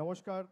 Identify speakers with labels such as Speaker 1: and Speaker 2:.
Speaker 1: নমস্কার